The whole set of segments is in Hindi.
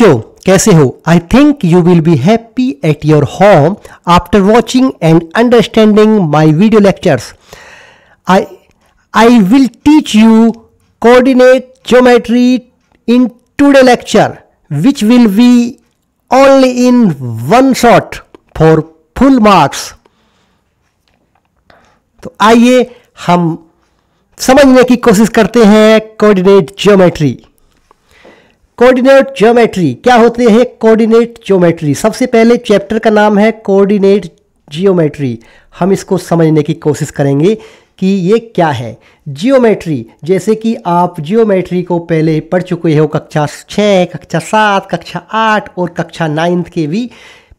बच्चों कैसे हो I think you will be happy at your home after watching and understanding my video lectures I I will teach you coordinate geometry in today lecture which will be only in one shot for full marks तो आइए हम समझने की कोशिश करते हैं कोऑर्डिनेट ज्योमेट्री कोऑर्डिनेट ज्योमेट्री क्या होते हैं कोऑर्डिनेट ज्योमेट्री सबसे पहले चैप्टर का नाम है कोऑर्डिनेट जियोमेट्री हम इसको समझने की कोशिश करेंगे कि ये क्या है जियोमेट्री जैसे कि आप जियोमेट्री को पहले पढ़ चुके हो कक्षा छः कक्षा सात कक्षा आठ और कक्षा नाइन्थ के भी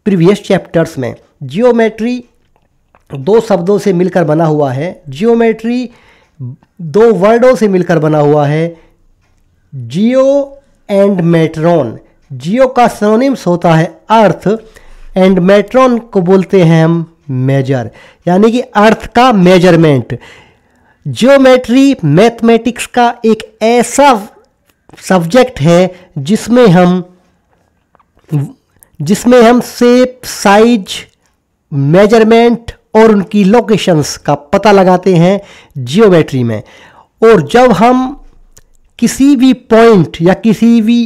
प्रीवियस चैप्टर्स में जियोमेट्री दो शब्दों से मिलकर बना हुआ है जियोमेट्री दो वर्डों से मिलकर बना हुआ है जियो एंड मेट्रॉन जियो का सोनिम्स होता है अर्थ एंड मेट्रॉन को बोलते हैं हम मेजर यानी कि अर्थ का मेजरमेंट जियोमेट्री मैथमेटिक्स का एक ऐसा सब्जेक्ट है जिसमें हम जिसमें हम सेप साइज मेजरमेंट और उनकी लोकेशंस का पता लगाते हैं जियोमेट्री में और जब हम किसी भी पॉइंट या किसी भी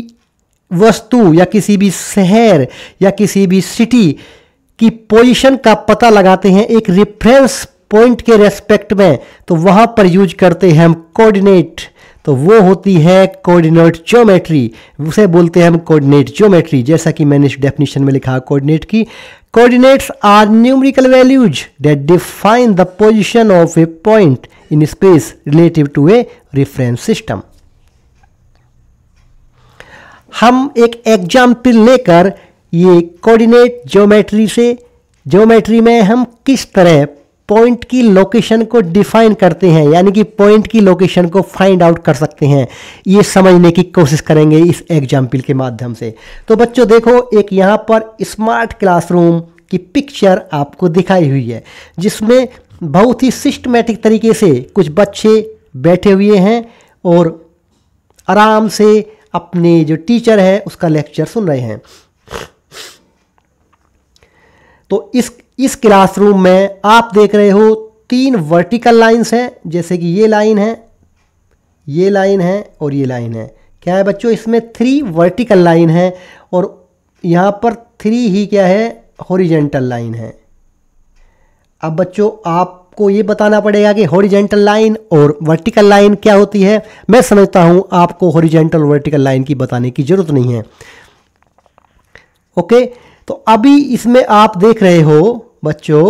वस्तु या किसी भी शहर या किसी भी सिटी की पोजीशन का पता लगाते हैं एक रेफरेंस पॉइंट के रेस्पेक्ट में तो वहाँ पर यूज करते हैं हम कोऑर्डिनेट तो वो होती है कोऑर्डिनेट ज्योमेट्री उसे बोलते हैं हम कोऑर्डिनेट ज्योमेट्री जैसा कि मैंने इस डेफिनेशन में लिखा कोऑर्डिनेट की coordinates are numerical values that define the position of a point in space relative to a reference system हम एक एग्जाम्पल लेकर ये कोऑर्डिनेट ज्योमेट्री से ज्योमेट्री में हम किस तरह पॉइंट की लोकेशन को डिफाइन करते हैं यानी कि पॉइंट की लोकेशन को फाइंड आउट कर सकते हैं ये समझने की कोशिश करेंगे इस एग्जाम्पल के माध्यम से तो बच्चों देखो एक यहाँ पर स्मार्ट क्लासरूम की पिक्चर आपको दिखाई हुई है जिसमें बहुत ही सिस्टमेटिक तरीके से कुछ बच्चे बैठे हुए हैं और आराम से अपने जो टीचर है उसका लेक्चर सुन रहे हैं तो इस इस क्लासरूम में आप देख रहे हो तीन वर्टिकल लाइंस हैं जैसे कि ये लाइन है ये लाइन है और ये लाइन है क्या है बच्चों इसमें थ्री वर्टिकल लाइन है और यहाँ पर थ्री ही क्या है हॉरिजेंटल लाइन है अब बच्चों आप आपको ये बताना पड़ेगा कि हॉरिजेंटल लाइन और वर्टिकल लाइन क्या होती है मैं समझता हूँ आपको हॉरिजेंटल और वर्टिकल लाइन की बताने की ज़रूरत नहीं है ओके तो अभी इसमें आप देख रहे हो बच्चों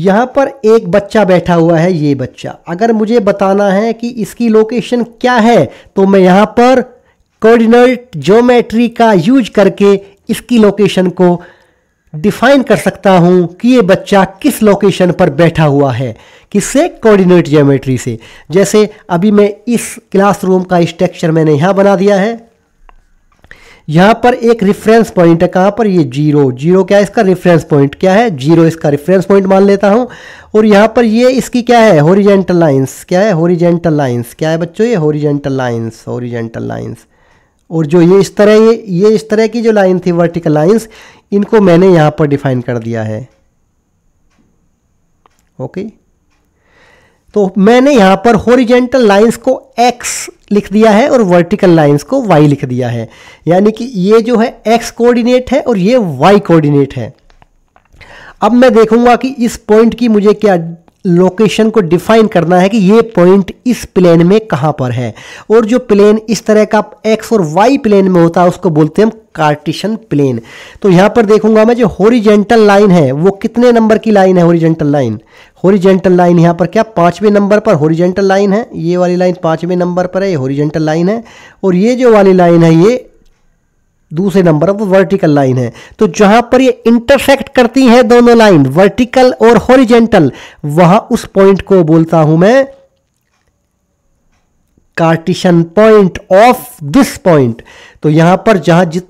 यहाँ पर एक बच्चा बैठा हुआ है ये बच्चा अगर मुझे बताना है कि इसकी लोकेशन क्या है तो मैं यहाँ पर कोऑर्डिनेट ज्योमेट्री का यूज करके इसकी लोकेशन को डिफाइन कर सकता हूँ कि ये बच्चा किस लोकेशन पर बैठा हुआ है किससे कोऑर्डिनेट ज्योमेट्री से जैसे अभी मैं इस क्लासरूम का स्ट्रक्चर मैंने यहाँ बना दिया है यहाँ पर एक रेफरेंस पॉइंट है कहाँ पर ये जीरो जीरो क्या है इसका रेफरेंस पॉइंट क्या है जीरो इसका रेफरेंस पॉइंट मान लेता हूँ और यहाँ पर ये इसकी क्या है होरिजेंटल लाइंस क्या है होरिजेंटल लाइंस क्या है बच्चों ये हॉरिजेंटल लाइंस हॉरिजेंटल लाइंस और जो ये इस तरह ये ये इस तरह की जो लाइन थी वर्टिकल लाइंस इनको मैंने यहाँ पर डिफाइन कर दिया है ओके तो मैंने यहाँ पर होरिजेंटल लाइंस को x लिख दिया है और वर्टिकल लाइंस को y लिख दिया है यानी कि ये जो है x कोऑर्डिनेट है और ये y कोऑर्डिनेट है अब मैं देखूंगा कि इस पॉइंट की मुझे क्या लोकेशन को डिफाइन करना है कि ये पॉइंट इस प्लेन में कहाँ पर है और जो प्लेन इस तरह का एक्स और वाई प्लेन में होता है उसको बोलते हैं हम कार्टिशन प्लेन तो यहाँ पर देखूंगा मैं जो होरिजेंटल लाइन है वो कितने नंबर की लाइन है होरिजेंटल लाइन होरिजेंटल लाइन यहाँ पर क्या पाँचवें नंबर पर होरिजेंटल लाइन है ये वाली लाइन पाँचवें नंबर पर है ये होरिजेंटल लाइन है और ये जो वाली लाइन है ये दूसरे नंबर वो वर्टिकल लाइन है तो जहां पर ये इंटरसेक्ट करती है दोनों लाइन वर्टिकल और हॉरिजेंटल वहां उस पॉइंट को बोलता हूं मैं cartesian point of this point तो यहां पर जहां जित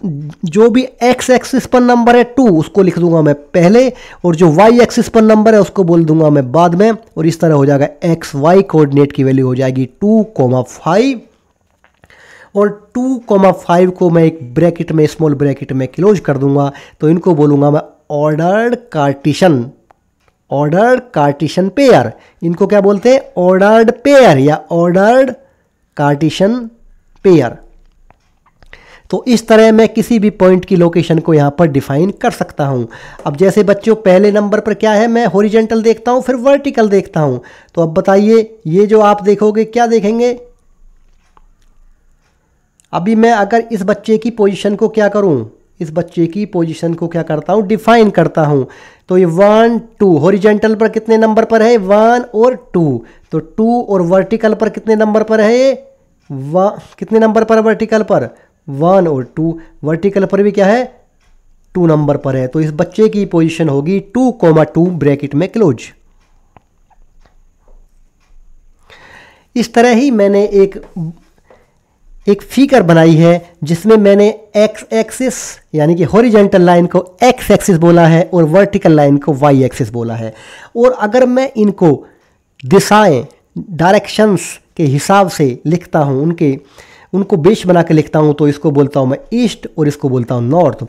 जो भी एक्स एक्सिस पर नंबर है टू उसको लिख दूंगा मैं पहले और जो वाई एक्सिस पर नंबर है उसको बोल दूंगा मैं बाद में और इस तरह हो जाएगा एक्स वाई कोऑर्डिनेट की वैल्यू हो जाएगी टू कोमा फाइव और टू कोमा फाइव को मैं एक ब्रैकेट में स्मॉल ब्रैकेट में क्लोज कर दूंगा तो इनको बोलूंगा मैं ordered cartesian ordered cartesian pair इनको क्या बोलते हैं ऑर्डर्ड पेयर या ऑर्डर्ड कार्टिशन पेयर तो इस तरह मैं किसी भी पॉइंट की लोकेशन को यहाँ पर डिफाइन कर सकता हूँ अब जैसे बच्चों पहले नंबर पर क्या है मैं हॉरिजेंटल देखता हूँ फिर वर्टिकल देखता हूँ तो अब बताइए ये जो आप देखोगे क्या देखेंगे अभी मैं अगर इस बच्चे की पोजीशन को क्या करूं इस बच्चे की पोजीशन को क्या करता हूँ डिफाइन करता हूँ तो ये वन टू हॉरिजेंटल पर कितने नंबर पर है वन और टू तो टू और वर्टिकल पर कितने नंबर पर है कितने नंबर पर वर्टिकल पर वन और टू वर्टिकल पर भी क्या है टू नंबर पर है तो इस बच्चे की पोजीशन होगी टू कोमा टू ब्रैकेट में क्लोज इस तरह ही मैंने एक एक फिगर बनाई है जिसमें मैंने एक्स एक्सिस यानी कि हॉरिजेंटल लाइन को एक्स एक्सिस बोला है और वर्टिकल लाइन को वाई एक्सिस बोला है और अगर मैं इनको दिशाएं डायरेक्शंस के हिसाब से लिखता हूँ उनके उनको बेश बना के लिखता हूँ तो इसको बोलता हूँ मैं ईस्ट और इसको बोलता हूँ नॉर्थ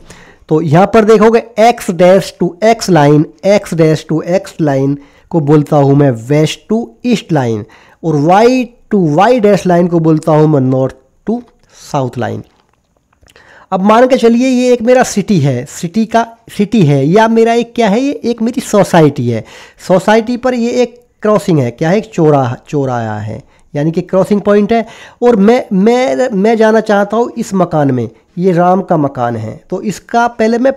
तो यहाँ पर देखोगे X dash to X line X dash to X line को बोलता हूँ मैं वेस्ट टू ईस्ट लाइन और Y to Y dash line को बोलता हूँ मैं नॉर्थ टू साउथ लाइन अब मान के चलिए ये एक मेरा सिटी है सिटी का सिटी है या मेरा एक क्या है ये एक मेरी सोसाइटी है सोसाइटी पर ये एक क्रॉसिंग है क्या है एक चोरा चोराया है यानी कि क्रॉसिंग पॉइंट है और मैं मैं मैं जाना चाहता हूँ इस मकान में ये राम का मकान है तो इसका पहले मैं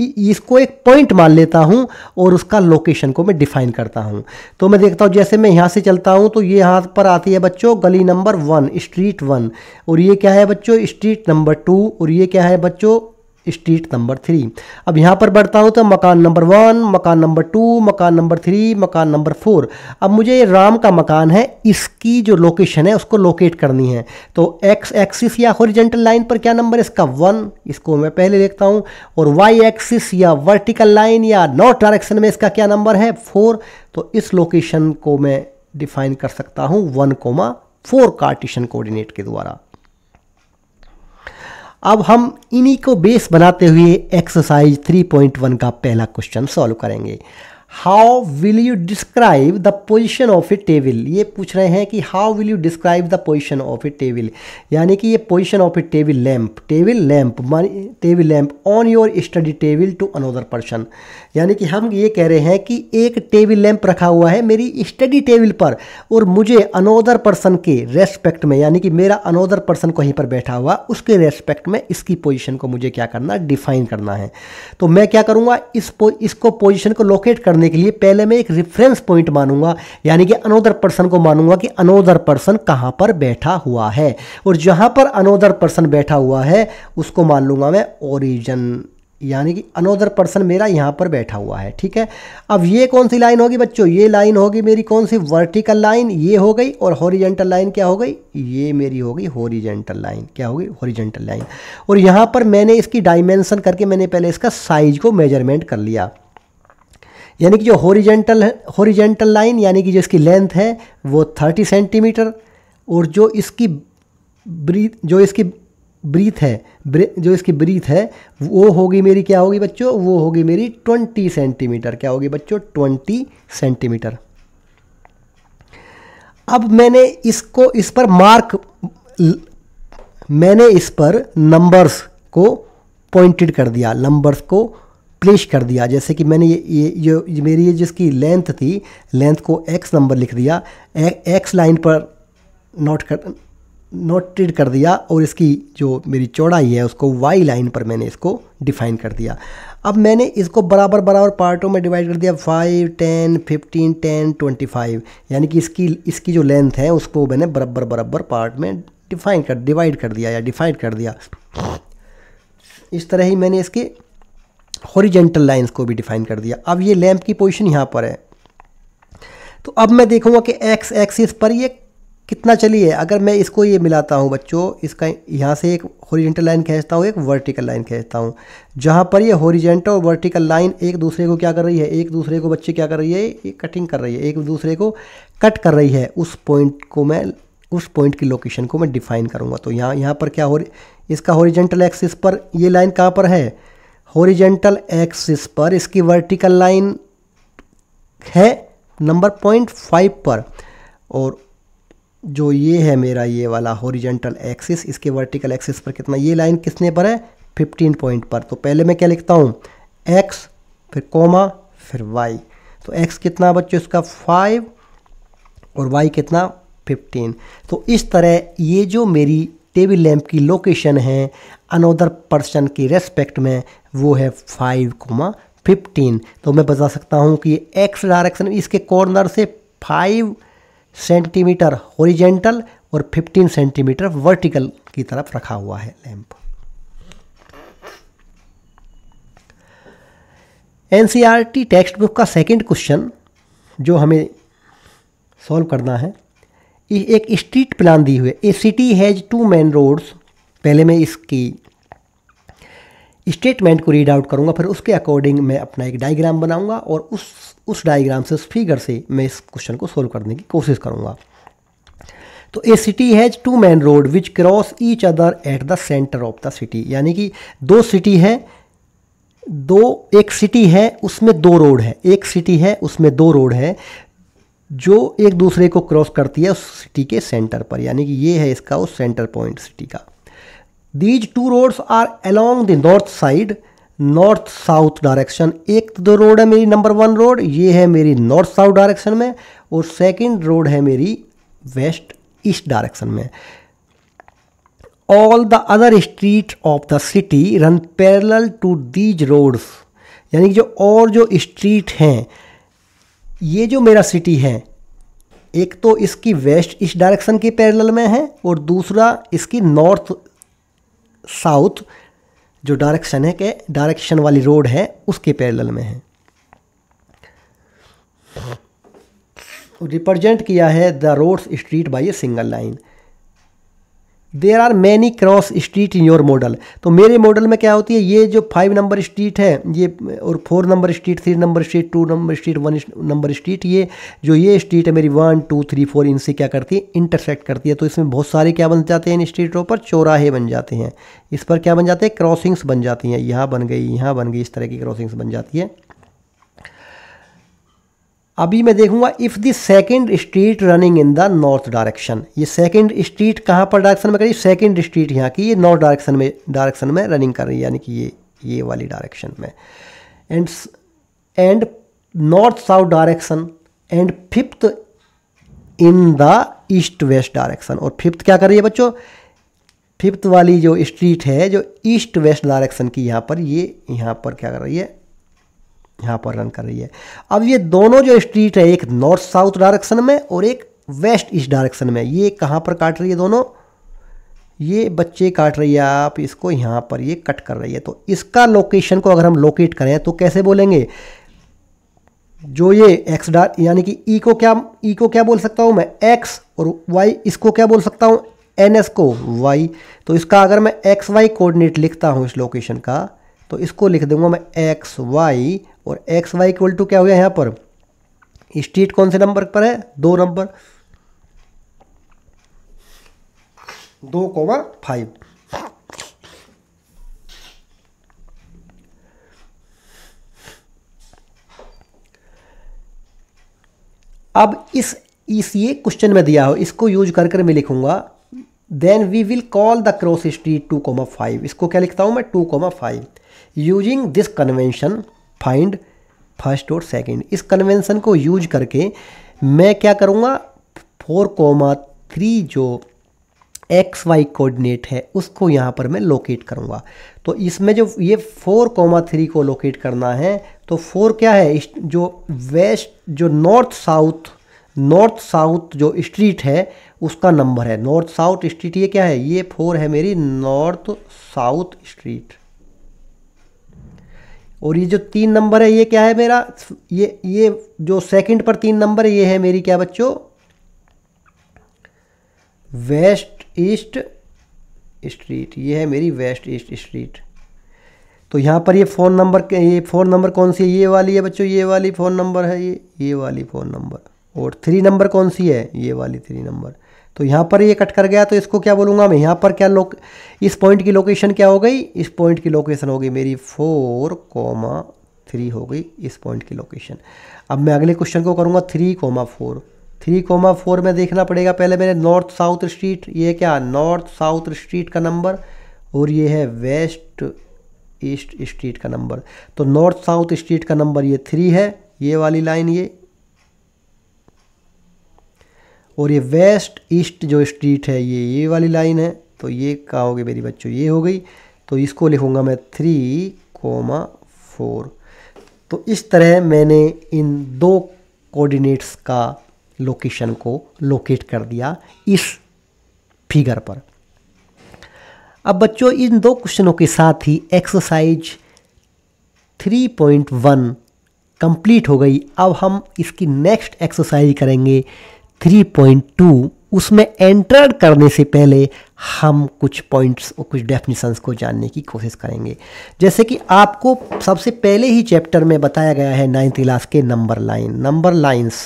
इसको एक पॉइंट मान लेता हूँ और उसका लोकेशन को मैं डिफाइन करता हूँ तो मैं देखता हूँ जैसे मैं यहाँ से चलता हूँ तो ये यहाँ पर आती है बच्चों गली नंबर वन स्ट्रीट वन और ये क्या है बच्चों स्ट्रीट नंबर टू और ये क्या है बच्चों स्ट्रीट नंबर थ्री अब यहाँ पर बढ़ता हूँ तो मकान नंबर वन मकान नंबर टू मकान नंबर थ्री मकान नंबर फोर अब मुझे ये राम का मकान है इसकी जो लोकेशन है उसको लोकेट करनी है तो एक्स एक्सिस या हॉरिजेंटल लाइन पर क्या नंबर है इसका वन इसको मैं पहले देखता हूँ और वाई एक्सिस या वर्टिकल लाइन या नॉर्थ डायरेक्शन में इसका क्या नंबर है फोर तो इस लोकेशन को मैं डिफाइन कर सकता हूँ one comma four cartesian coordinate के द्वारा अब हम इन्हीं को बेस बनाते हुए एक्सरसाइज 3.1 का पहला क्वेश्चन सॉल्व करेंगे how will you describe the position of a table ये पूछ रहे हैं कि how will you describe the position of a table यानी कि ये position of a table lamp table lamp table lamp on your study table to another person यानी कि हम ये कह रहे हैं कि एक टेबल लैम्प रखा हुआ है मेरी स्टडी टेबल पर और मुझे अनोदर पर्सन के रेस्पेक्ट में यानी कि मेरा अनोदर पर्सन कहीं पर बैठा हुआ उसके रेस्पेक्ट में इसकी पोजिशन को मुझे क्या करना डिफाइन करना है तो मैं क्या करूँगा इस इसको पोजिशन को लोकेट करना करने के लिए पहले मैं एक रेफरेंस पॉइंट मानूंगा यानी कि अनोदर पर्सन को मानूंगा कि अनोदर पर्सन कहां पर बैठा हुआ है और जहां पर अनोदर पर्सन बैठा हुआ है उसको मान लूंगा मैं ओरिजन यानी कि अनोदर पर्सन मेरा यहाँ पर बैठा हुआ है ठीक है अब ये कौन सी लाइन होगी बच्चों ये लाइन होगी मेरी कौन सी वर्टिकल लाइन ये हो गई और हॉरिजेंटल लाइन क्या हो गई ये मेरी हो गई हॉरिजेंटल लाइन क्या हो गई हॉरिजेंटल लाइन और यहाँ पर मैंने इसकी डायमेंसन करके मैंने पहले इसका साइज को मेजरमेंट कर लिया यानी कि जो हॉरिजेंटल है हॉरिजेंटल लाइन यानी कि जो इसकी लेंथ है वो थर्टी सेंटीमीटर और जो इसकी ब्रीथ जो इसकी ब्रीथ है जो इसकी ब्रीथ है वो होगी मेरी क्या होगी बच्चों वो होगी मेरी ट्वेंटी सेंटीमीटर क्या होगी बच्चों ट्वेंटी सेंटीमीटर अब मैंने इसको इस पर मार्क मैंने इस पर नंबर्स को पॉइंटेड कर दिया नंबर्स को प्लेस कर दिया जैसे कि मैंने ये ये जो मेरी ये जिसकी लेंथ थी लेंथ को एक्स नंबर लिख दिया एक्स लाइन पर नोट कर नोटेड कर दिया और इसकी जो मेरी चौड़ाई है उसको वाई लाइन पर मैंने इसको डिफाइन कर दिया अब मैंने इसको बराबर बराबर पार्टों में डिवाइड कर दिया five ten fifteen ten twenty five यानी कि इसकी इसकी जो लेंथ है उसको मैंने बराबर बराबर पार्ट में डिफाइन कर डिवाइड कर दिया या डिफाइन कर दिया इस तरह ही मैंने इसके हॉरिजेंटल लाइंस को भी डिफाइन कर दिया अब ये लैम्प की पोजीशन यहाँ पर है तो अब मैं देखूँगा कि एक्स एक्सिस पर ये कितना चली है अगर मैं इसको ये मिलाता हूँ बच्चों इसका यहाँ से एक हॉरिजेंटल लाइन खींचता हूँ एक वर्टिकल लाइन खींचता हूँ जहाँ पर ये हॉरिजेंटल और वर्टिकल लाइन एक दूसरे को क्या कर रही है एक दूसरे को बच्चे क्या कर रही है ये कटिंग कर रही है एक दूसरे को कट कर रही है उस पॉइंट को मैं उस पॉइंट की लोकेशन को मैं डिफ़ाइन करूँगा तो यहाँ यहाँ पर क्या हो इसका हॉरिजेंटल एक्सिस पर ये लाइन कहाँ पर है हॉरिजेंटल एक्सिस पर इसकी वर्टिकल लाइन है नंबर पॉइंट फाइव पर और जो ये है मेरा ये वाला हॉरिजेंटल एक्सिस इसके वर्टिकल एक्सिस पर कितना ये लाइन किसने पर है फिफ्टीन पॉइंट पर तो पहले मैं क्या लिखता हूँ एक्स फिर कोमा फिर वाई तो एक्स कितना बच्चों इसका फाइव और वाई कितना फिफ्टीन तो इस तरह ये जो मेरी टेबल लैम्प की लोकेशन है अनोदर पर्सन की रेस्पेक्ट में वो है फाइव कोमा फिफ्टीन तो मैं बता सकता हूँ कि एक्स डायरेक्शन इसके कॉर्नर से फाइव सेंटीमीटर ओरिजेंटल और फिफ्टीन सेंटीमीटर वर्टिकल की तरफ रखा हुआ है lamp R T textbook का सेकंड क्वेश्चन जो हमें सॉल्व करना है एक स्ट्रीट प्लान दी हुई है a city has two main roads पहले मैं इसकी स्टेटमेंट को रीड आउट करूँगा फिर उसके अकॉर्डिंग मैं अपना एक डायग्राम बनाऊँगा और उस उस डायग्राम से उस फिगर से मैं इस क्वेश्चन को सोल्व करने की कोशिश करूँगा तो a city has two main road which cross each other at the centre of the city यानी कि दो सिटी है दो एक सिटी है उसमें दो रोड है एक सिटी है उसमें दो रोड है जो एक दूसरे को क्रॉस करती है उस सिटी के सेंटर पर यानी कि ये है इसका उस सेंटर पॉइंट सिटी का these two roads are along the north side north south direction एक तो दो रोड है मेरी नंबर वन रोड ये है मेरी नॉर्थ साउथ डायरेक्शन में और सेकंड रोड है मेरी वेस्ट ईस्ट डायरेक्शन में all the other street of the city run parallel to these roads यानी कि जो और जो स्ट्रीट हैं ये जो मेरा सिटी है एक तो इसकी वेस्ट इस डायरेक्शन के पैरल में है और दूसरा इसकी नॉर्थ साउथ जो डायरेक्शन है के डायरेक्शन वाली रोड है उसके पैरेलल में है रिप्रेजेंट किया है the roads street by a single line there are many cross street in your model तो मेरे मॉडल में क्या होती है ये जो फाइव नंबर स्ट्रीट है ये और four number street three number street two number street one number street ये जो ये स्ट्रीट है मेरी वन टू थ्री फोर इनसे क्या करती है इंटरसेक्ट करती है तो इसमें बहुत सारे क्या बन जाते हैं इन स्ट्रीटों पर चौराहे बन जाते हैं इस पर क्या बन जाते हैं क्रॉसिंग्स बन जाती हैं यहाँ बन गई यहाँ बन गई इस तरह की क्रॉसिंग्स बन जाती है अभी मैं देखूंगा if the second street running in the north direction ये सेकंड स्ट्रीट कहाँ पर डायरेक्शन में करी सेकंड स्ट्रीट यहाँ की ये नॉर्थ डायरेक्शन में डायरेक्शन में रनिंग कर रही है यानी कि ये ये वाली डायरेक्शन में and and north south direction and fifth in the east west direction और फिफ्थ क्या कर रही है बच्चों फिफ्थ वाली जो स्ट्रीट है जो ईस्ट वेस्ट डायरेक्शन की यहाँ पर ये यहाँ पर क्या कर रही है यहाँ पर रन कर रही है अब ये दोनों जो स्ट्रीट है एक नॉर्थ साउथ डायरेक्शन में और एक वेस्ट ईस्ट डायरेक्शन में ये कहाँ पर काट रही है दोनों ये बच्चे काट रही है आप इसको यहाँ पर ये कट कर रही है तो इसका लोकेशन को अगर हम लोकेट करें तो कैसे बोलेंगे जो ये एक्स डार यानी कि ई e को क्या ई e को क्या बोल सकता हूँ मैं एक्स और वाई इसको क्या बोल सकता हूँ एन एस को वाई तो इसका अगर मैं एक्स वाई कोऑर्डिनेट लिखता हूँ इस लोकेशन का तो इसको लिख दूंगा मैं एक्स वाई और एक्स वाई इक्वल टू क्या हो गया यहाँ पर स्ट्रीट कौन से नंबर पर है दो नंबर दो कोमा फाइव अब इस इस ये क्वेश्चन में दिया हो इसको यूज कर कर मैं लिखूंगा then we will call the cross street two comma five इसको क्या लिखता हूं मैं two comma five using this convention find first और सेकंड इस कन्वेंसन को यूज करके मैं क्या करूँगा फोर कोमा थ्री जो एक्स वाई कोऑर्डिनेट है उसको यहाँ पर मैं लोकेट करूँगा तो इसमें जो ये फोर कोमा थ्री को लोकेट करना है तो फोर क्या है जो वेस्ट जो नॉर्थ साउथ नॉर्थ साउथ जो स्ट्रीट है उसका नंबर है नॉर्थ साउथ स्ट्रीट ये क्या है ये फोर है मेरी नॉर्थ साउथ स्ट्रीट और ये जो तीन नंबर है ये क्या है मेरा ये ये जो सेकंड पर तीन नंबर है ये है मेरी क्या बच्चों वेस्ट ईस्ट स्ट्रीट ये है मेरी वेस्ट ईस्ट स्ट्रीट तो यहाँ पर ये फ़ोन नंबर ये फ़ोन नंबर कौन सी है ये वाली है बच्चों ये वाली फ़ोन नंबर है ये ये वाली फ़ोन नंबर और थ्री नंबर कौन सी है ये वाली थ्री नंबर तो यहाँ पर ये कट कर गया तो इसको क्या बोलूँगा मैं यहाँ पर क्या लोक इस पॉइंट की लोकेशन क्या हो गई इस पॉइंट की लोकेशन हो गई मेरी फोर कोमा थ्री हो गई इस पॉइंट की लोकेशन अब मैं अगले क्वेश्चन को करूँगा three comma four three comma four में देखना पड़ेगा पहले मेरे नॉर्थ साउथ स्ट्रीट ये क्या नॉर्थ साउथ स्ट्रीट का नंबर और ये है वेस्ट ईस्ट स्ट्रीट का नंबर तो नॉर्थ साउथ स्ट्रीट का नंबर ये थ्री है ये वाली लाइन ये और ये वेस्ट ईस्ट जो स्ट्रीट है ये ये वाली लाइन है तो ये क्या होगी मेरी बच्चों ये हो गई तो इसको लिखूँगा मैं थ्री कोमा फोर तो इस तरह मैंने इन दो कोऑर्डिनेट्स का लोकेशन को लोकेट कर दिया इस फिगर पर अब बच्चों इन दो क्वेश्चनों के साथ ही एक्सरसाइज 3.1 कंप्लीट हो गई अब हम इसकी नेक्स्ट एक्सरसाइज करेंगे 3.2 उसमें एंटर करने से पहले हम कुछ पॉइंट्स और कुछ डेफिनेशंस को जानने की कोशिश करेंगे जैसे कि आपको सबसे पहले ही चैप्टर में बताया गया है नाइन्थ क्लास के number line number lines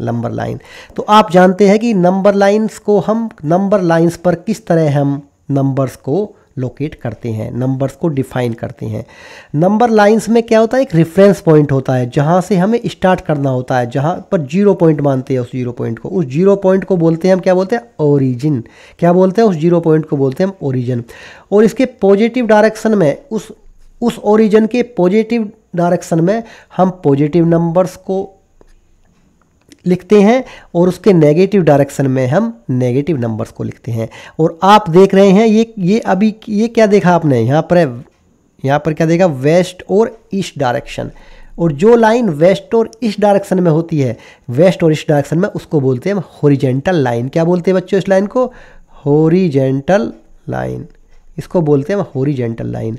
number line तो आप जानते हैं कि नंबर लाइंस को हम नंबर लाइंस पर किस तरह हम नंबर्स को लोकेट करते हैं नंबर्स को डिफाइन करते हैं नंबर लाइंस में क्या होता है एक रेफरेंस पॉइंट होता है जहाँ से हमें स्टार्ट करना होता है जहाँ पर जीरो पॉइंट मानते हैं उस जीरो पॉइंट को उस जीरो पॉइंट को बोलते हैं हम क्या बोलते हैं ओरिजिन क्या बोलते हैं उस जीरो पॉइंट को बोलते हैं हम ओरिजिन और इसके पॉजिटिव डायरेक्शन में उस उस ओरिजिन के पॉजिटिव डायरेक्शन में हम पॉजिटिव नंबर्स को लिखते हैं और उसके नेगेटिव डायरेक्शन में हम नेगेटिव नंबर्स को लिखते हैं और आप देख रहे हैं ये ये अभी ये क्या देखा आपने यहाँ पर है यहाँ पर क्या देखा वेस्ट और ईस्ट डायरेक्शन और जो लाइन वेस्ट और ईस्ट डायरेक्शन में होती है वेस्ट और ईस्ट डायरेक्शन में उसको बोलते हैं होरिजेंटल लाइन क्या बोलते हैं बच्चों इस लाइन को होरिजेंटल लाइन इसको बोलते हैं होरिजेंटल लाइन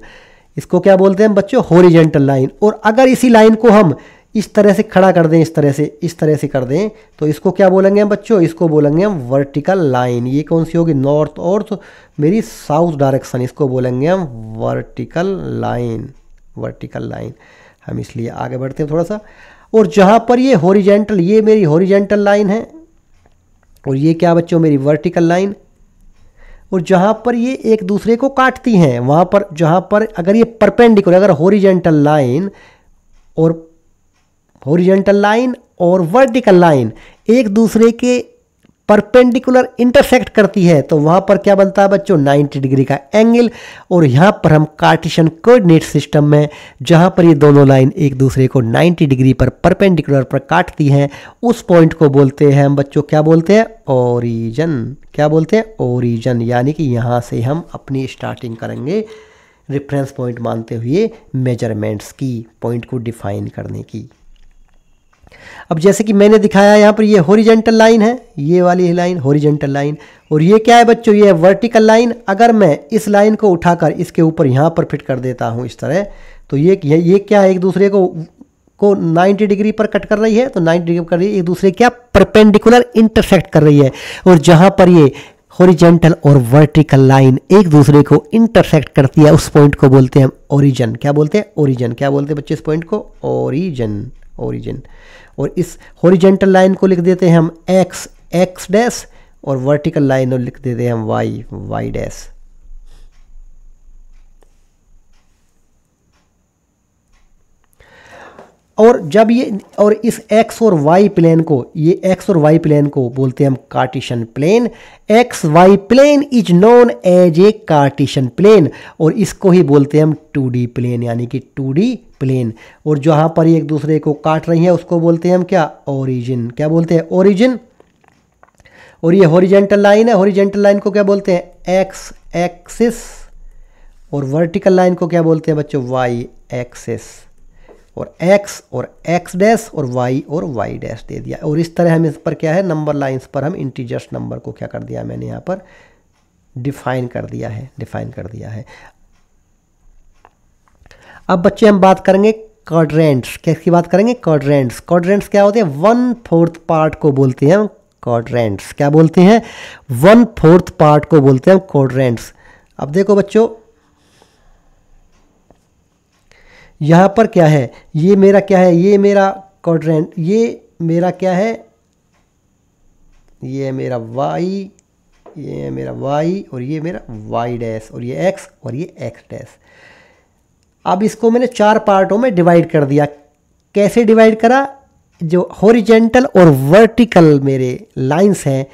इसको क्या बोलते हैं बच्चों होरिजेंटल लाइन और अगर इसी लाइन को हम इस तरह से खड़ा कर दें इस तरह से इस तरह से कर दें तो इसको क्या बोलेंगे हम बच्चों इसको बोलेंगे हम वर्टिकल लाइन ये कौन सी होगी नॉर्थ और तो मेरी साउथ डायरेक्शन इसको बोलेंगे हम वर्टिकल लाइन वर्टिकल लाइन हम इसलिए आगे बढ़ते हैं थोड़ा सा और जहाँ पर ये हॉरिजेंटल ये मेरी हॉरिजेंटल लाइन है और ये क्या बच्चों मेरी वर्टिकल लाइन और जहाँ पर ये एक दूसरे को काटती हैं वहाँ पर जहाँ पर अगर ये परपेंडिकुलर अगर हॉरिजेंटल लाइन और हॉरिजेंटल लाइन और वर्टिकल लाइन एक दूसरे के परपेंडिकुलर इंटरसेक्ट करती है तो वहाँ पर क्या बनता है बच्चों 90 डिग्री का एंगल और यहाँ पर हम कार्टिशन कोऑर्डिनेट सिस्टम में जहाँ पर ये दोनों लाइन एक दूसरे को 90 डिग्री पर परपेंडिकुलर पर काटती हैं उस पॉइंट को बोलते हैं हम बच्चों क्या बोलते हैं ओरिजन क्या बोलते हैं ओरिजन यानी कि यहाँ से हम अपनी स्टार्टिंग करेंगे रेफरेंस पॉइंट मानते हुए मेजरमेंट्स की पॉइंट को डिफाइन करने की अब जैसे कि मैंने दिखाया यहाँ पर ये होरिजेंटल लाइन है ये वाली लाइन होरिजेंटल लाइन और ये क्या है बच्चों ये वर्टिकल लाइन अगर मैं इस लाइन को उठाकर इसके ऊपर यहाँ पर फिट कर देता हूँ इस तरह तो ये ये क्या है एक दूसरे को को 90 डिग्री पर कट कर रही है तो 90 डिग्री कर रही है एक दूसरे क्या परपेंडिकुलर इंटरसेक्ट कर रही है और जहाँ पर ये हॉरिजेंटल और वर्टिकल लाइन एक दूसरे को इंटरसेक्ट करती है उस पॉइंट को बोलते हैं हम ओरिजन क्या बोलते हैं ओरिजन क्या बोलते हैं बच्चे इस पॉइंट को ओरिजन ओरिजन और इस हॉरिजेंटल लाइन को लिख देते हैं हम एक्स एक्स डैश और वर्टिकल लाइन को लिख देते हैं हम वाई वाई डैश और जब ये और इस x और y प्लेन को ये x और y प्लेन को बोलते हैं हम Cartesian plane x y plane is known as a Cartesian plane और इसको ही बोलते हैं हम टू डी प्लेन यानी कि टू डी प्लेन और जहाँ पर एक दूसरे को काट रही हैं उसको बोलते हैं हम क्या ओरिजिन क्या बोलते हैं ओरिजिन और ये हॉरिजेंटल लाइन है हॉरिजेंटल लाइन को क्या बोलते हैं एक्स एक्सिस और वर्टिकल लाइन को क्या बोलते हैं बच्चों वाई एक्सिस और एक्स और एक्स डैश और वाई और वाई डैश दे दिया और इस तरह हम इस पर क्या है नंबर लाइंस पर हम इंटीजर्स नंबर को क्या कर दिया मैंने यहाँ पर डिफाइन कर दिया है डिफाइन कर दिया है अब बच्चे हम बात करेंगे कॉड्रेंट्स किसकी बात करेंगे कॉड्रेंट्स कॉड्रेंट्स क्या होते हैं वन फोर्थ पार्ट को बोलते हैं हम कॉड्रेंट्स क्या बोलते हैं वन फोर्थ पार्ट को बोलते हैं हम कॉड्रेंट्स अब देखो बच्चों यहाँ पर क्या है ये मेरा क्या है ये मेरा कॉड्रेंट ये मेरा क्या है ये है मेरा वाई ये है मेरा वाई और ये मेरा वाई डैश और ये एक्स और ये एक्स डैश अब इसको मैंने चार पार्टों में डिवाइड कर दिया कैसे डिवाइड करा जो हॉरिजेंटल और वर्टिकल मेरे लाइंस हैं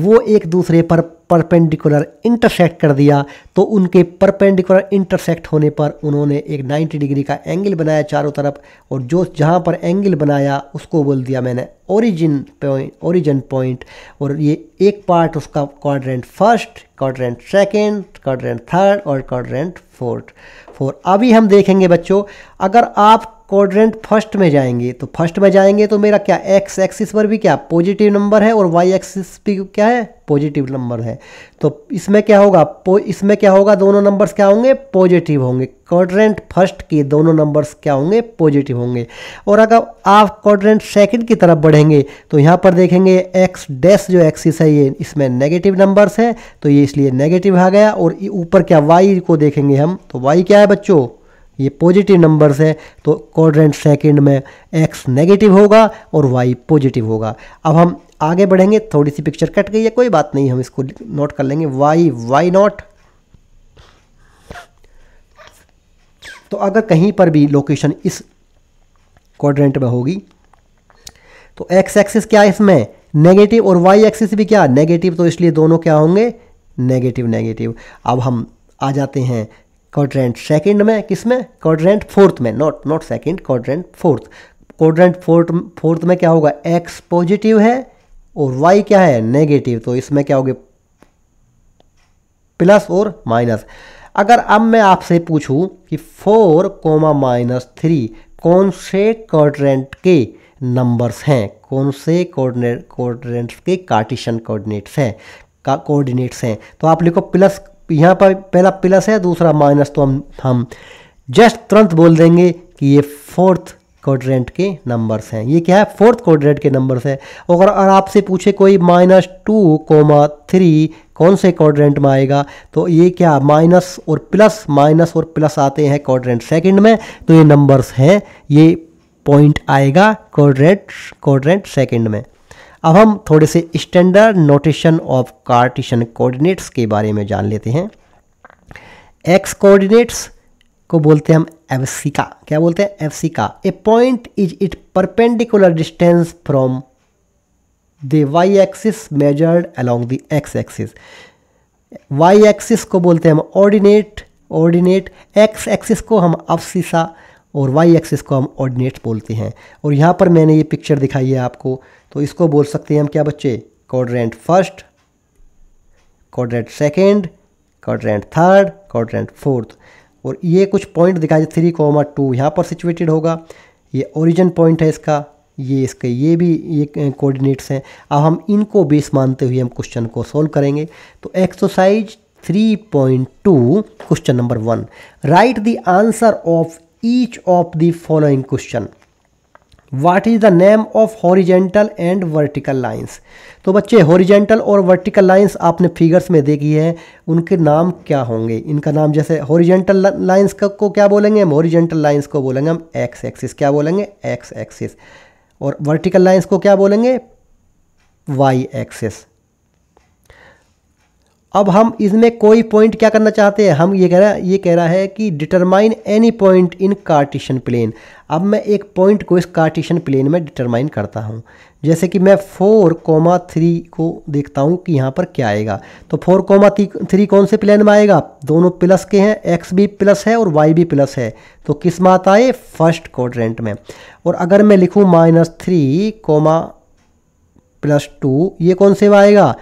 वो एक दूसरे पर परपेंडिकुलर इंटरसेक्ट कर दिया तो उनके परपेंडिकुलर इंटरसेक्ट होने पर उन्होंने एक 90 डिग्री का एंगल बनाया चारों तरफ और जो जहाँ पर एंगल बनाया उसको बोल दिया मैंने ओरिजिन पॉइंट ओरिजिन पॉइंट और ये एक पार्ट उसका quadrant first quadrant second quadrant third और क्वाड्रेंट फोर्थ फोर अभी हम देखेंगे बच्चों अगर आप क्वाड्रेंट फर्स्ट में जाएंगे तो फर्स्ट में जाएंगे तो मेरा क्या एक्स एक्सिस पर भी क्या पॉजिटिव नंबर है और वाई एक्सिस भी क्या है पॉजिटिव नंबर है तो इसमें क्या होगा इसमें क्या होगा दोनों नंबर्स क्या होंगे पॉजिटिव होंगे क्वाड्रेंट फर्स्ट के दोनों नंबर्स क्या होंगे पॉजिटिव होंगे और अगर आप क्वाड्रेंट सेकंड की तरफ बढ़ेंगे तो यहाँ पर देखेंगे एक्स डैश जो एक्सिस है ये इसमें नेगेटिव नंबर्स है तो ये इसलिए नेगेटिव आ गया और ऊपर क्या वाई को देखेंगे हम तो वाई क्या है बच्चों ये पॉजिटिव नंबर्स है तो कॉड्रेंट सेकंड में एक्स नेगेटिव होगा और वाई पॉजिटिव होगा अब हम आगे बढ़ेंगे थोड़ी सी पिक्चर कट गई है कोई बात नहीं हम इसको नोट कर लेंगे वाई वाई नॉट तो अगर कहीं पर भी लोकेशन इस क्वाड्रेंट में होगी तो एक्स एक्सिस क्या है इसमें नेगेटिव और वाई एक्सिस भी क्या नेगेटिव तो इसलिए दोनों क्या होंगे नेगेटिव नेगेटिव अब हम आ जाते हैं क्वाड्रेंट सेकंड में किस में क्वाड्रेंट फोर्थ में not not second quadrant fourth quadrant fourth fourth में क्या होगा एक्स पॉजिटिव है और वाई क्या है नेगेटिव तो इसमें क्या होगी प्लस और माइनस अगर अब मैं आपसे पूछूं कि फोर कोमा माइनस थ्री कौन से क्वाड्रेंट के नंबर्स हैं कौन से कोऑर्डिनेट कोऑर्डिनेट्स के कार्टिशन कोऑर्डिनेट्स हैं का कोऑर्डिनेट्स हैं तो आप लिखो प्लस यहाँ पर पहला प्लस है दूसरा माइनस तो हम हम जस्ट तुरंत बोल देंगे कि ये फोर्थ क्वाड्रेंट के नंबर्स हैं ये क्या है फोर्थ क्वाड्रेंट के नंबर्स है और अगर आपसे पूछे कोई माइनस टू कोमा थ्री कौन से क्वाड्रेंट में आएगा तो ये क्या माइनस और प्लस माइनस और प्लस आते हैं क्वाड्रेंट सेकंड में तो ये नंबर्स हैं ये पॉइंट आएगा कोडरेंट क्वाड्रेंट सेकंड में अब हम थोड़े से standard notation of Cartesian coordinates के बारे में जान लेते हैं एक्स कोऑर्डिनेट्स को बोलते हैं हम एवसिका क्या बोलते हैं abscissa a point is it perpendicular distance from the y axis measured along the x axis y axis को बोलते हैं हम ऑर्डिनेट ऑर्डिनेट एक्स एक्सिस को हम अफसीसा और वाई एक्सिस को हम ऑर्डिनेट बोलते हैं और यहाँ पर मैंने ये पिक्चर दिखाई है आपको तो इसको बोल सकते हैं हम क्या बच्चे quadrant first quadrant second quadrant third quadrant fourth और ये कुछ पॉइंट दिखाए थ्री कोमा टू यहाँ पर सिचुएटेड होगा ये ओरिजिन पॉइंट है इसका ये इसके ये भी ये कोऑर्डिनेट्स हैं अब हम इनको बेस मानते हुए हम क्वेश्चन को सॉल्व करेंगे तो exercise 3.2 question number one write the answer of each of the following question what is the name of horizontal and vertical lines तो बच्चे हॉरिजेंटल और वर्टिकल लाइंस आपने फिगर्स में देखी है उनके नाम क्या होंगे इनका नाम जैसे हॉरिजेंटल लाइंस को क्या बोलेंगे हम हॉरिजेंटल लाइंस को बोलेंगे हम एक्स एक्सिस क्या बोलेंगे एक्स एक्सिस और वर्टिकल लाइंस को क्या बोलेंगे वाई एक्सिस अब हम इसमें कोई पॉइंट क्या करना चाहते हैं हम ये कह रहा ये कह रहा है कि determine any point in Cartesian plane अब मैं एक पॉइंट को इस कार्टिशन प्लेन में डिटरमाइन करता हूँ जैसे कि मैं फोर कोमा थ्री को देखता हूँ कि यहाँ पर क्या आएगा तो फोर कोमा थ्री कौन से प्लेन में आएगा दोनों प्लस के हैं एक्स भी प्लस है और वाई भी प्लस है तो किस में आता है फर्स्ट क्वाड्रेंट में और अगर मैं लिखूँ minus three comma plus two ये कौन से आएगा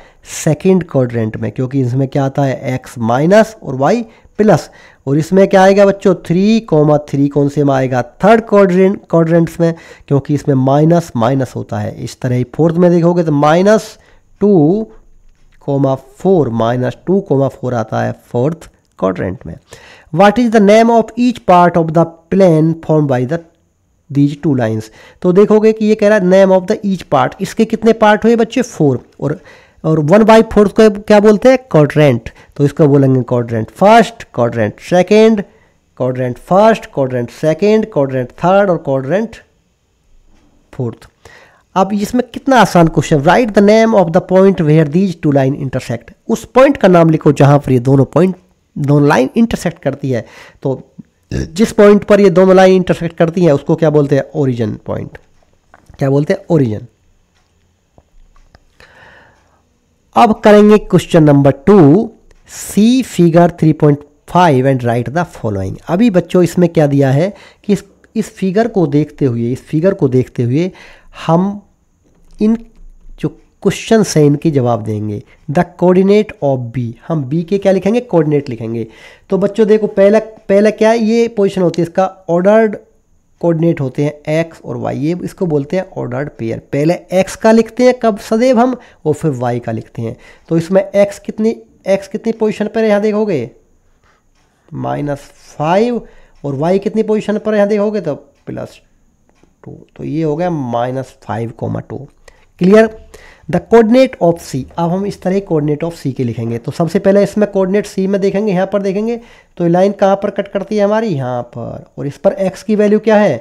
सेकेंड क्वाड्रेंट में क्योंकि इसमें क्या आता है एक्स माइनस और वाई प्लस और इसमें क्या आएगा बच्चों थ्री कॉमा थ्री कौन से में आएगा थर्ड क्वाड्रेंट क्वाड्रेंट्स में क्योंकि इसमें माइनस माइनस होता है इस तरह ही फोर्थ में देखोगे तो minus two comma four minus two comma four आता है फोर्थ क्वाड्रेंट में what is the name of each part of the plane form by the these two lines तो देखोगे कि ये कह रहा है name of the each part इसके कितने पार्ट हुए बच्चे फोर और और वन बाई फोर्थ को क्या बोलते हैं कॉड्रेंट तो इसको बोलेंगे quadrant first quadrant second quadrant first quadrant second quadrant third और कॉड्रेंट फोर्थ अब इसमें कितना आसान question write the name of the point where these two line intersect उस पॉइंट का नाम लिखो जहाँ पर ये दोनों पॉइंट दोनों लाइन इंटरसेक्ट करती है तो जिस पॉइंट पर ये दोनों लाइन इंटरसेक्ट करती है उसको क्या बोलते हैं ओरिजन पॉइंट क्या बोलते हैं ओरिजन अब करेंगे question number two see figure 3.5 and write the following अभी बच्चों इसमें क्या दिया है कि इस इस फिगर को देखते हुए इस फिगर को देखते हुए हम इन जो क्वेश्चन हैं इनके जवाब देंगे द कोऑर्डिनेट ऑफ बी हम बी के क्या लिखेंगे कोऑर्डिनेट लिखेंगे तो बच्चों देखो पहला पहला क्या है ये पोजिशन होती है इसका ऑर्डर्ड कोऑर्डिनेट होते हैं एक्स और वाई ये इसको बोलते हैं ऑर्डर्ड पेयर पहले एक्स का लिखते हैं कब सदैव हम और फिर वाई का लिखते हैं तो इसमें एक्स कितनी एक्स कितनी पोजिशन पर यहाँ देखोगे माइनस फाइव और वाई कितनी पोजिशन पर यहाँ देखोगे तो प्लस टू तो ये हो गया minus five comma two clear the coordinate of C अब हम इस तरह कोऑर्डिनेट ऑफ सी के लिखेंगे तो सबसे पहले इसमें कोऑर्डिनेट सी में देखेंगे यहाँ पर देखेंगे तो लाइन कहाँ पर कट करती है हमारी यहाँ पर और इस पर एक्स की वैल्यू क्या है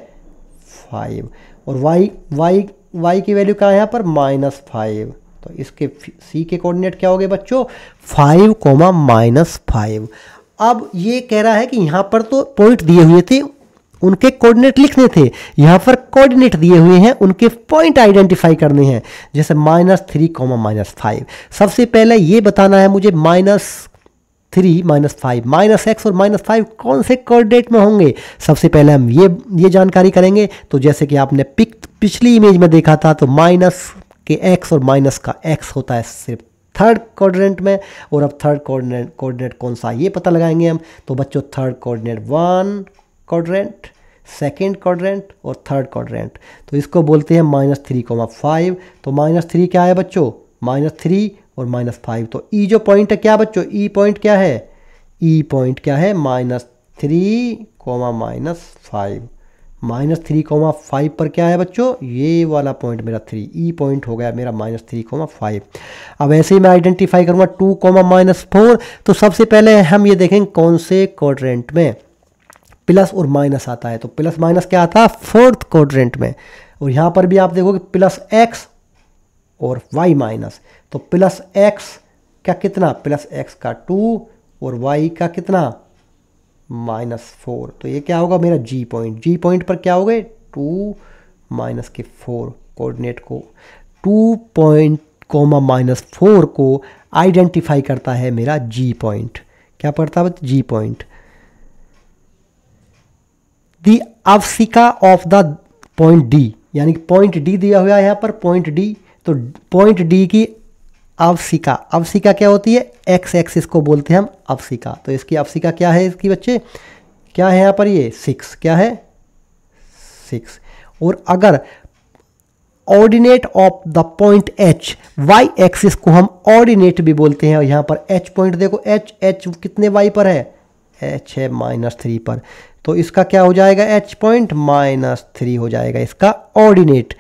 फाइव और वाई वाई वाई की वैल्यू कहाँ है यहाँ पर माइनस फाइव तो इसके सी के कोऑर्डिनेट क्या हो गए बच्चों फाइव कोमा माइनस फाइव अब ये कह रहा है कि यहाँ पर तो पॉइंट दिए हुए थे उनके कोऑर्डिनेट लिखने थे यहाँ पर कोऑर्डिनेट दिए हुए हैं उनके पॉइंट आइडेंटिफाई करने हैं जैसे minus three comma minus five सबसे पहले ये बताना है मुझे minus three minus five minus x और माइनस फाइव कौन से कोऑर्डिनेट में होंगे सबसे पहले हम ये ये जानकारी करेंगे तो जैसे कि आपने पिक पिछली इमेज में देखा था तो माइनस के एक्स और माइनस का एक्स होता है सिर्फ थर्ड कोऑर्डिनेट में और अब थर्ड कोऑर्डिनेट कोऑर्डिनेट कौन सा ये पता लगाएंगे हम तो बच्चों third coordinate one quadrant second quadrant और थर्ड क्वाड्रेंट तो इसको बोलते हैं माइनस थ्री कोमा फाइव तो माइनस थ्री क्या है बच्चों माइनस थ्री और माइनस फाइव तो ई e जो पॉइंट है क्या बच्चों ई e पॉइंट क्या है ई e पॉइंट क्या है minus three comma minus five minus three comma five पर क्या है बच्चों ये वाला पॉइंट मेरा थ्री ई पॉइंट हो गया मेरा माइनस थ्री कोमा फाइव अब ऐसे ही मैं आइडेंटिफाई करूँगा टू कोमा माइनस फोर तो सबसे पहले हम ये देखेंगे कौन से क्वाड्रेंट में प्लस और माइनस आता है तो प्लस माइनस क्या आता है फोर्थ क्वाड्रेंट में और यहाँ पर भी आप देखोगे प्लस एक्स और वाई माइनस तो प्लस एक्स का कितना प्लस एक्स का टू और वाई का कितना माइनस फोर तो ये क्या होगा मेरा जी पॉइंट जी पॉइंट पर क्या हो गए टू माइनस के फोर कोऑर्डिनेट को two point comma minus four को आइडेंटिफाई करता है मेरा जी पॉइंट क्या पड़ता है जी point the अवसिका of the point D यानी पॉइंट डी दिया हुआ है यहाँ पर पॉइंट डी तो पॉइंट डी की अवसिका अवसिका क्या होती है एक्स एक्सिस को बोलते हैं हम अवसिका तो इसकी अवसिका क्या है इसकी बच्चे क्या है यहाँ पर ये सिक्स क्या है सिक्स और अगर ordinate of the point H y axis को हम ऑर्डिनेट भी बोलते हैं और यहाँ पर एच पॉइंट देखो एच एच कितने वाई पर है एच है माइनस थ्री पर तो इसका क्या हो जाएगा एच पॉइंट माइनस थ्री हो जाएगा इसका ऑर्डिनेट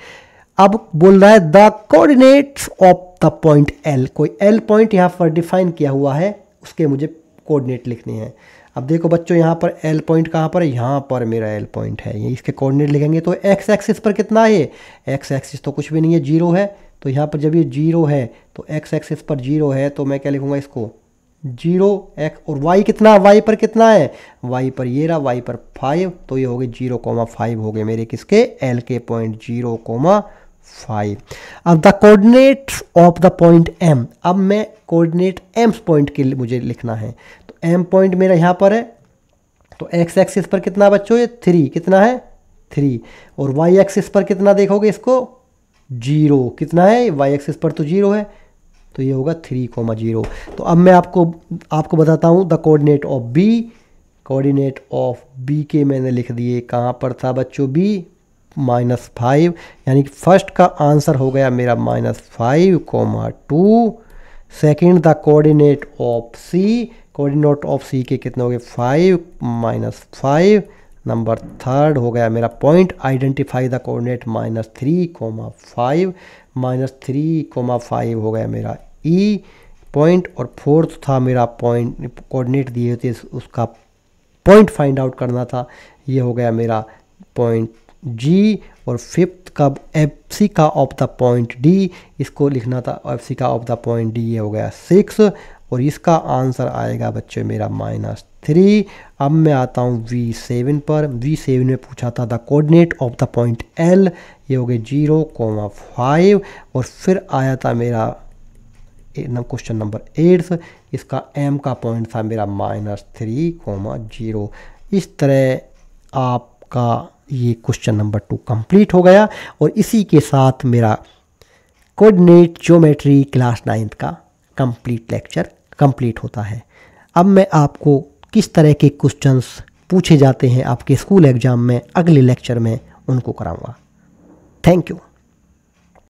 अब बोल रहा है the coordinates of the point L कोई एल पॉइंट यहाँ पर डिफाइन किया हुआ है उसके मुझे कोऑर्डिनेट लिखने हैं अब देखो बच्चों यहाँ पर एल पॉइंट कहाँ पर है यहाँ पर मेरा एल पॉइंट है ये इसके कोऑर्डिनेट लिखेंगे तो एक्स एक्सिस पर कितना है एक्स एक्सिस तो कुछ भी नहीं है जीरो है तो यहाँ पर जब ये जीरो है तो एक्स एक्सिस पर जीरो है तो मैं क्या लिखूँगा इसको जीरो एक्स और वाई कितना वाई पर कितना है वाई पर ये रहा वाई पर फाइव तो ये हो गए जीरो कोमा फाइव हो गए मेरे किसके एल के पॉइंट जीरो कोमा फाइव अब the coordinate of the point M अब मैं कोऑर्डिनेट एम पॉइंट के लिए मुझे लिखना है तो एम पॉइंट मेरा यहाँ पर है तो एक्स एक्सिस पर कितना बच्चों ये थ्री कितना है थ्री और वाई एक्सिस पर कितना देखोगे इसको जीरो कितना है वाई एक्सिस पर तो जीरो है तो ये होगा थ्री कोमा जीरो तो अब मैं आपको आपको बताता हूँ the coordinate of B coordinate of B के मैंने लिख दिए कहाँ पर था बच्चों बी माइनस फाइव यानी कि फर्स्ट का आंसर हो गया मेरा minus five comma two second the coordinate of C coordinate of C के कितने हो गए five minus five number third हो गया मेरा point identify the coordinate minus three comma five minus three comma five हो गया मेरा ई e पॉइंट और फोर्थ था मेरा पॉइंट कोऑर्डिनेट दिए थे उसका पॉइंट फाइंड आउट करना था ये हो गया मेरा पॉइंट जी और फिफ्थ का एफ सी का ऑफ द पॉइंट डी इसको लिखना था एफ सी का ऑफ द पॉइंट डी ये हो गया सिक्स और इसका आंसर आएगा बच्चे मेरा माइनस थ्री अब मैं आता हूँ वी सेवन पर वी सेवन में पूछा था the coordinate of the point L ये हो गया जीरो कोमा फाइव और फिर आया था मेरा क्वेश्चन नंबर एट्स इसका एम का पॉइंट था मेरा माइनस थ्री कोमा जीरो इस तरह आपका ये क्वेश्चन नंबर टू कंप्लीट हो गया और इसी के साथ मेरा कोऑर्डिनेट ज्योमेट्री क्लास नाइन्थ का कंप्लीट लेक्चर कंप्लीट होता है अब मैं आपको किस तरह के क्वेश्चंस पूछे जाते हैं आपके स्कूल एग्ज़ाम में अगले लेक्चर में उनको कराऊंगा थैंक यू